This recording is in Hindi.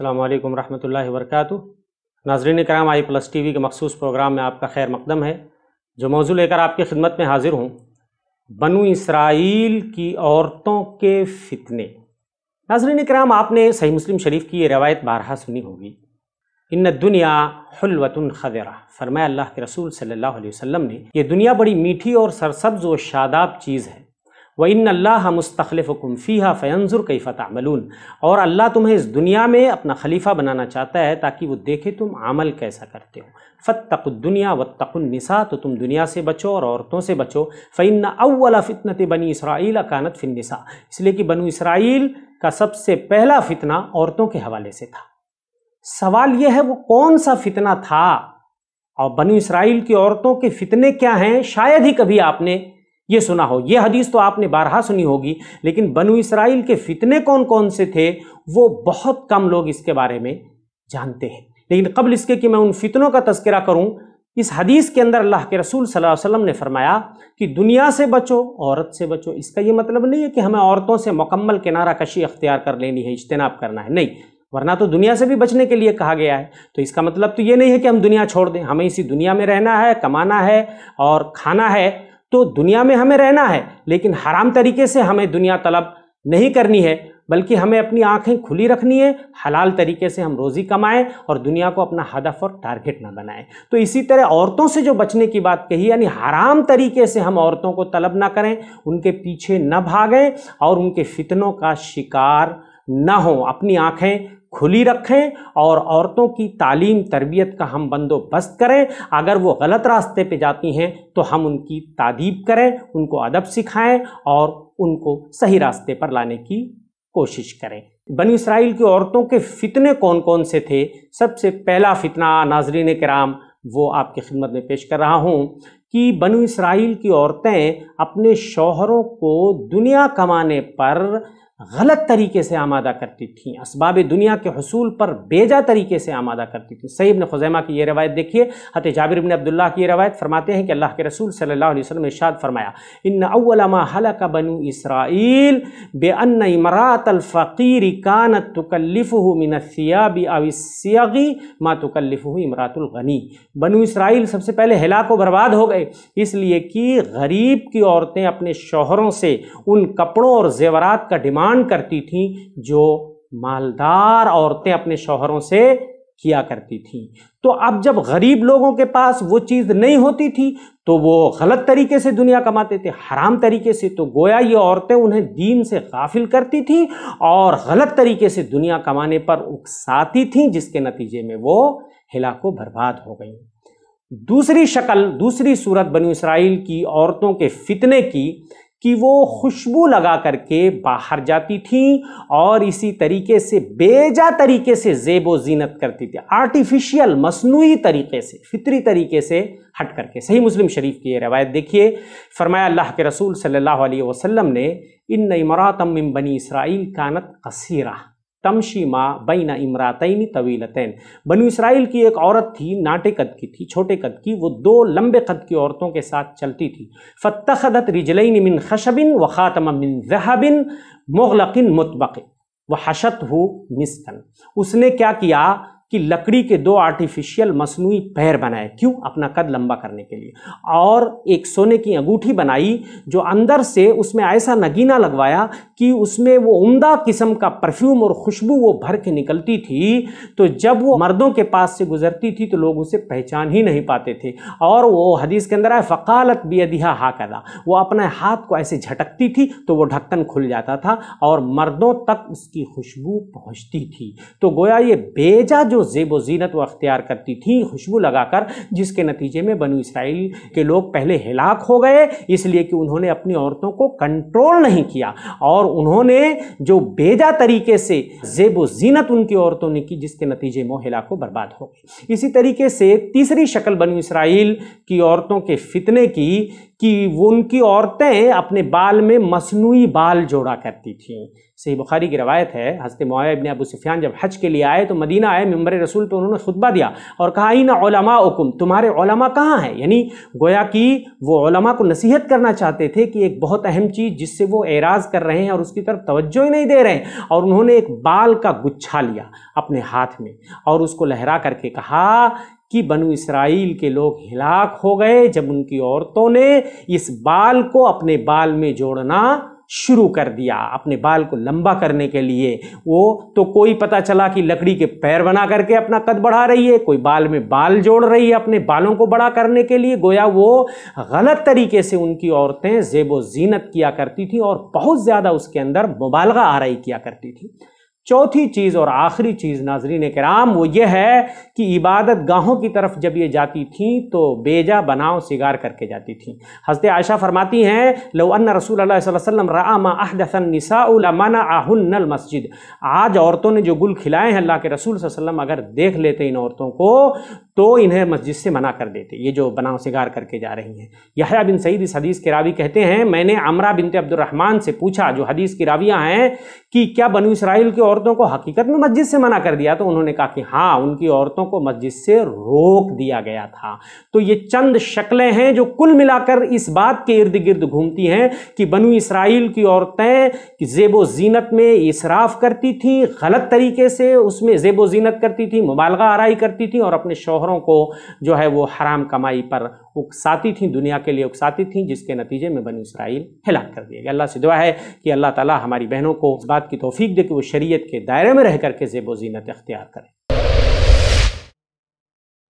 अल्लाम वरम वरक नाजरीन कराम आई प्लस टी वी के मखसूस प्रोग्राम में आपका खैर मकदम है जो मौजू लेकर आपकी खिदमत में हाजिर हूँ बनु इसराइल की औरतों के फितने नाजरीन कराम आपने सही मुस्लिम शरीफ की ये रवायत बारहा सुनी होगी इन दुनिया हलवतन ख़जरा फरमाया अल्लाह के रसूल सल्ला वसम ने यह दुनिया बड़ी मीठी और सरसब्ज व शादाब चीज़ है व इन अल्लाह मुस्तलफ़ फ़ैनजुर कई फ़तामलून और अल्लाह तुम्हें इस दुनिया में अपना खलीफा बनाना चाहता है ताकि वो देखे तुम अमल कैसा करते हो दुनिया व तकनसा तो तुम दुनिया से बचो और औरतों से बचो फ़ैन अवला फ़ितनत बनी इसराइल अकानत फ़िनसा इसलिए कि बनु इसराइल का सबसे पहला फ़ितना औरतों के हवाले से था सवाल यह है वो कौन सा फितना था और बनु इसराइल की औरतों के फितने क्या हैं शायद ही कभी आपने ये सुना हो ये हदीस तो आपने बारहा सुनी होगी लेकिन बनु इसराइल के फितने कौन कौन से थे वो बहुत कम लोग इसके बारे में जानते हैं लेकिन कबल इसके कि मैं उन फितनों का तस्करा करूं इस हदीस के अंदर अल्लाह के रसूल सल्लल्लाहु अलैहि वसल्लम ने फरमाया कि दुनिया से बचो औरत से बचो इसका ये मतलब नहीं है कि हमें औरतों से मुकम्मल किनारा कशी अख्तियार कर लेनी है इज्तनाब करना है नहीं वरना तो दुनिया से भी बचने के लिए कहा गया है तो इसका मतलब तो ये नहीं है कि हम दुनिया छोड़ दें हमें इसी दुनिया में रहना है कमाना है और खाना है तो दुनिया में हमें रहना है लेकिन हराम तरीके से हमें दुनिया तलब नहीं करनी है बल्कि हमें अपनी आंखें खुली रखनी है हलाल तरीके से हम रोज़ी कमाएं और दुनिया को अपना हदफ और टारगेट ना बनाएं तो इसी तरह औरतों से जो बचने की बात कही यानी हराम तरीके से हम औरतों को तलब ना करें उनके पीछे न भागें और उनके फितनों का शिकार ना हो अपनी आंखें खुली रखें और औरतों की तालीम तरबियत का हम बंदोबस्त करें अगर वो गलत रास्ते पे जाती हैं तो हम उनकी तादीब करें उनको अदब सिखाएं और उनको सही रास्ते पर लाने की कोशिश करें बनी इसराइल की औरतों के फितने कौन कौन से थे सबसे पहला फितना नाजरीन कराम वो आपकी खिदमत में पेश कर रहा हूँ कि बनी इसराइल की औरतें अपने शौहरों को दुनिया कमाने पर गलत तरीके से आमादा करती थी इसबाब दुनिया के हसूल पर बेजा तरीके से आमादा करती थी सईब ने खुजैमा की यह रवायत देखिए हत जाबिर इबन अब्दुल्ला की रवायत फरमाते हैं कि अल्लाह के रसूल सल्ला वसलम ने शाद फरमाया इन अवलमा हलक बनु इसराइल बेअन इमरात अलफ़ीर कान तकल्लिफ़ मिनसियाबी अविसगी मा तकल्लिफ़ इमरातुलगनी बनु इसराइल सबसे पहले हिलाक व बर्बाद हो गए इसलिए कि गरीब की औरतें अपने शोहरों से उन कपड़ों और जेवरात का डिमांड डिमांड करती थी जो मालदार औरतें अपने शोहरों से किया करती थी तो अब जब गरीब लोगों के पास वो चीज़ नहीं होती थी तो वो गलत तरीके से दुनिया कमाते थे हराम तरीके से तो गोया ये औरतें उन्हें दीन से गाफिल करती थी और गलत तरीके से दुनिया कमाने पर उकसाती थीं जिसके नतीजे में वो हिलाको बर्बाद हो गई दूसरी शक्ल दूसरी सूरत बनी इसराइल की औरतों के फितने की कि वो खुशबू लगा करके बाहर जाती थी और इसी तरीके से बेजा तरीके से जेब जीनत करती थी आर्टिफिशियल मसनू तरीके से फितरी तरीके से हट करके सही मुस्लिम शरीफ की ये रवायत देखिए फरमाया अल्लाह के रसूल सल्लल्लाहु अलैहि वसल्लम ने इन मरातम बनी इसराइल कानत कसीरा तमशीमा बैन इमरातैन तवीलतैन बनु इसराइल की एक औरत थी नाटे कद की थी छोटे कद की वो दो लंबे कद की औरतों के साथ चलती थी फ़तखदत रिजलैन मिन खशबिन व ख़ातम मिन जहबिन मुगलकिन मुतबक़ व हशत हु मिस्तन उसने क्या किया कि लकड़ी के दो आर्टिफिशियल मसनू पैर बनाए क्यों अपना कद लंबा करने के लिए और एक सोने की अंगूठी बनाई जो अंदर से उसमें ऐसा नगीना लगवाया कि उसमें वो उम्दा किस्म का परफ्यूम और खुशबू वो भर के निकलती थी तो जब वो मर्दों के पास से गुजरती थी तो लोग उसे पहचान ही नहीं पाते थे और वो हदीस के अंदर आए फ़कालत बेदिहा हा कदा वो अपने हाथ को ऐसे झटकती थी तो वो ढक्कन खुल जाता था और मर्दों तक उसकी खुशबू पहुँचती थी तो गोया ये बेजा जो जो जेब व जीनत व अख्तियार करती थी खुशबू लगाकर जिसके नतीजे में बनू इसराइल के लोग पहले हिलाक हो गए इसलिए कि उन्होंने अपनी औरतों को कंट्रोल नहीं किया और उन्होंने जो बेजा तरीके से जेब व जीनत उनकी औरतों ने की जिसके नतीजे में हिलाक बर्बाद हो गई इसी तरीके से तीसरी शक्ल बनु इसराइल की औरतों के फितने की कि वो उनकी औरतें अपने बाल में मसनू बाल जोड़ा करती थीं सही बुखारी की रवायत है हज़रत मुआया ने अबू सफियान जब हज के लिए आए तो मदीना आए मंबर रसूल पर उन्होंने खुतबा दिया और कहा ही ना हुकुम तुम्हारे ओलमा कहाँ हैं यानी गोया कि वो ओलमा को नसीहत करना चाहते थे कि एक बहुत अहम चीज़ जिससे वो एराज कर रहे हैं और उसकी तरफ तवज्जो ही नहीं दे रहे हैं और उन्होंने एक बाल का गुच्छा लिया अपने हाथ में और उसको लहरा करके कहा कि बनु इसराइल के लोग हिलाक हो गए जब उनकी औरतों ने इस बाल को अपने बाल में जोड़ना शुरू कर दिया अपने बाल को लंबा करने के लिए वो तो कोई पता चला कि लकड़ी के पैर बना करके अपना कद बढ़ा रही है कोई बाल में बाल जोड़ रही है अपने बालों को बड़ा करने के लिए गोया वो गलत तरीके से उनकी औरतें जेब व जीनत किया करती थी और बहुत ज़्यादा उसके अंदर मुबालगा आरई किया करती थी चौथी चीज़ और आखिरी चीज़ नाजरीन कराम वो ये है कि इबादत गाहों की तरफ जब ये जाती थी तो बेजा बनाओ सिगार करके जाती थी हजरत आयशा फरमाती हैं लो अन रसूल वसम राहदसनसाउलमना आहुन्नल मस्जिद आज औरतों ने जो गुल खिलाए हैं अल्लाह के रसूल वसम अगर देख लेते इन औरतों को तो इन्हें मस्जिद से मना कर देते ये जो बनाव सिगार करके जा रही हैं यहा बिन सईद इस हदीस के रावी कहते हैं मैंने अमरा बिनते अब्दुलरहमान से पूछा जो हदीस की रावियाँ हैं कि क्या बनु इसराइल की औरतों को हकीकत में मस्जिद से मना कर दिया तो उन्होंने कहा कि हाँ उनकी औरतों को मस्जिद से रोक दिया गया था तो ये चंद शक्लें हैं जो कुल मिलाकर इस बात के इर्द गिर्द घूमती हैं कि बनु इसराइल की औरतें जेबो जीनत में इसराफ करती थी गलत तरीके से उसमें जेबो जीनत करती थी मुबालगा आरई करती थी और अपने शोहर शोहरों को जो है वो हराम कमाई पर उकसाती थी दुनिया के लिए उकसाती थी जिसके नतीजे में बनी इसराइल हिला कर दिया गया अल्लाह से दुआ है कि अल्लाह ताला हमारी बहनों को इस बात की तोफीक दे कि वो शरीयत के दायरे में रह करके जेबो जीनत अख्तियार करें